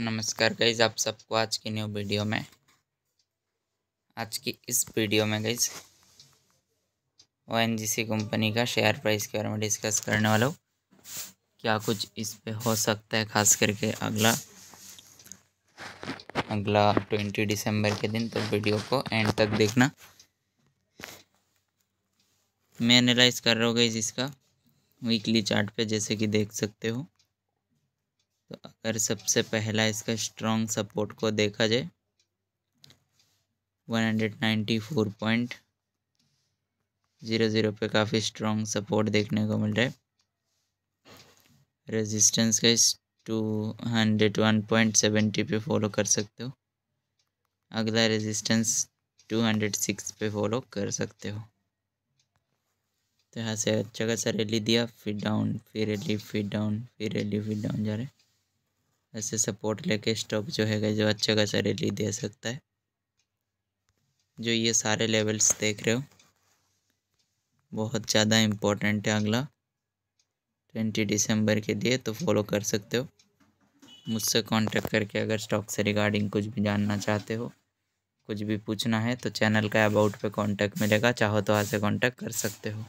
नमस्कार गईज आप सबको आज की न्यू वीडियो में आज की इस वीडियो में गईज ओ कंपनी का शेयर प्राइस के बारे में डिस्कस करने वाला हूँ क्या कुछ इस पे हो सकता है खास करके अगला अगला ट्वेंटी दिसंबर के दिन तो वीडियो को एंड तक देखना मैं एनालाइज कर रहा हूँ गईज इसका वीकली चार्ट पे जैसे कि देख सकते हो अगर सबसे पहला इसका स्ट्रॉन्ग सपोर्ट को देखा जाए 194.00 पे काफ़ी स्ट्रॉन्ग सपोर्ट देखने को मिल रहा है रेजिस्टेंस का two hundred one point seventy पे फॉलो कर सकते हो अगला रेजिस्टेंस टू हंड्रेड सिक्स पे फॉलो कर सकते हो तो यहाँ से अच्छा खासा रैली दिया फिर डाउन फिर रैली फिर डाउन फिर रैली फिर डाउन जा रहे ऐसे सपोर्ट लेके स्टॉक जो है जो अच्छा खासा रैली दे सकता है जो ये सारे लेवल्स देख रहे हो बहुत ज़्यादा इम्पोर्टेंट है अगला ट्वेंटी दिसंबर के लिए तो फॉलो कर सकते हो मुझसे कांटेक्ट करके अगर स्टॉक से रिगार्डिंग कुछ भी जानना चाहते हो कुछ भी पूछना है तो चैनल का अबाउट पे कांटेक्ट मिलेगा चाहो तो आज से कॉन्टैक्ट कर सकते हो